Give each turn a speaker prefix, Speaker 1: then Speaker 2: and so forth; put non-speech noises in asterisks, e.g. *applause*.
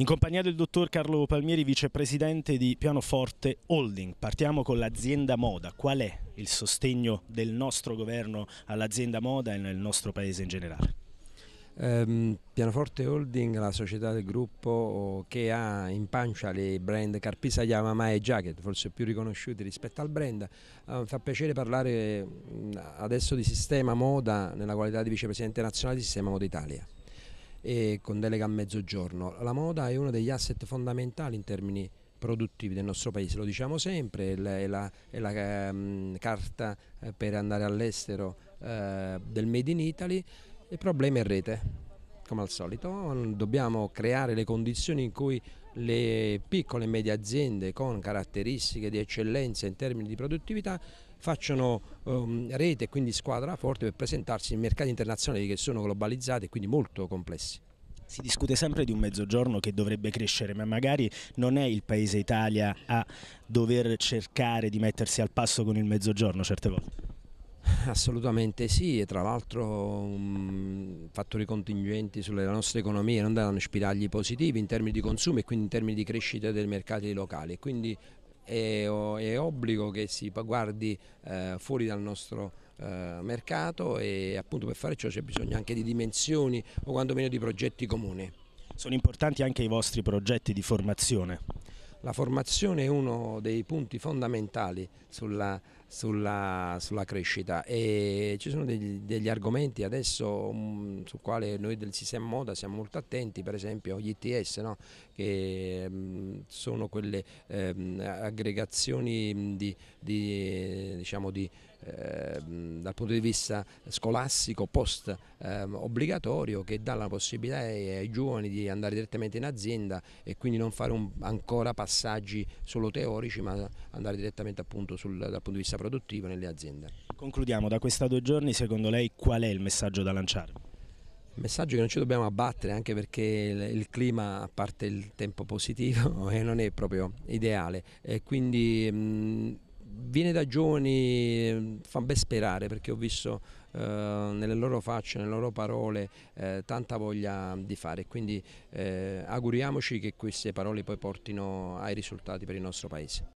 Speaker 1: in compagnia del dottor Carlo Palmieri, vicepresidente di Pianoforte Holding. Partiamo con l'azienda moda. Qual è il sostegno del nostro governo all'azienda moda e nel nostro paese in generale?
Speaker 2: Um, Pianoforte Holding, la società del gruppo che ha in pancia le brand Carpisa, Yamama e Jacket, forse più riconosciuti rispetto al brand, uh, fa piacere parlare mm, adesso di sistema moda nella qualità di vicepresidente nazionale di Sistema Moda Italia e con delega a mezzogiorno. La moda è uno degli asset fondamentali in termini produttivi del nostro paese, lo diciamo sempre, è la, è la, è la um, carta eh, per andare all'estero uh, del Made in Italy, il problema è rete. Come al solito dobbiamo creare le condizioni in cui le piccole e medie aziende con caratteristiche di eccellenza in termini di produttività facciano um, rete e quindi squadra forte per presentarsi in mercati internazionali che sono globalizzati e quindi molto complessi. Si discute sempre di un mezzogiorno che
Speaker 1: dovrebbe crescere, ma magari non è il paese Italia a dover cercare di mettersi al passo con il mezzogiorno certe volte.
Speaker 2: Assolutamente sì e tra l'altro mm, fattori contingenti sulle nostre economie non danno spiragli positivi in termini di consumo e quindi in termini di crescita dei mercati locali quindi è, è obbligo che si guardi eh, fuori dal nostro eh, mercato e appunto per fare ciò c'è bisogno anche di dimensioni o quantomeno di progetti comuni. Sono importanti anche i vostri progetti di formazione? La formazione è uno dei punti fondamentali sulla sulla, sulla crescita e ci sono degli, degli argomenti adesso mm, su quale noi del sistema moda siamo molto attenti, per esempio gli ITS no? che mh, mm, sono quelle ehm, aggregazioni mm, di, di, diciamo di eh, dal punto di vista scolastico post eh, obbligatorio che dà la possibilità ai, ai, giovani di andare direttamente in azienda e quindi non fare un, ancora passaggi solo teorici ma andare direttamente appunto sul, dal punto di vista produttivo nelle aziende.
Speaker 1: Concludiamo, da questi due giorni secondo lei qual è il messaggio da lanciare?
Speaker 2: Messaggio che non ci dobbiamo abbattere anche perché il, clima, a parte il tempo positivo, *laughs* eh, non è proprio ideale e quindi mh, mm, viene da giovani mm, fa ben sperare perché ho visto eh, nelle loro facce, nelle loro parole eh, tanta voglia di fare quindi eh, auguriamoci che queste parole poi portino ai risultati per il nostro Paese.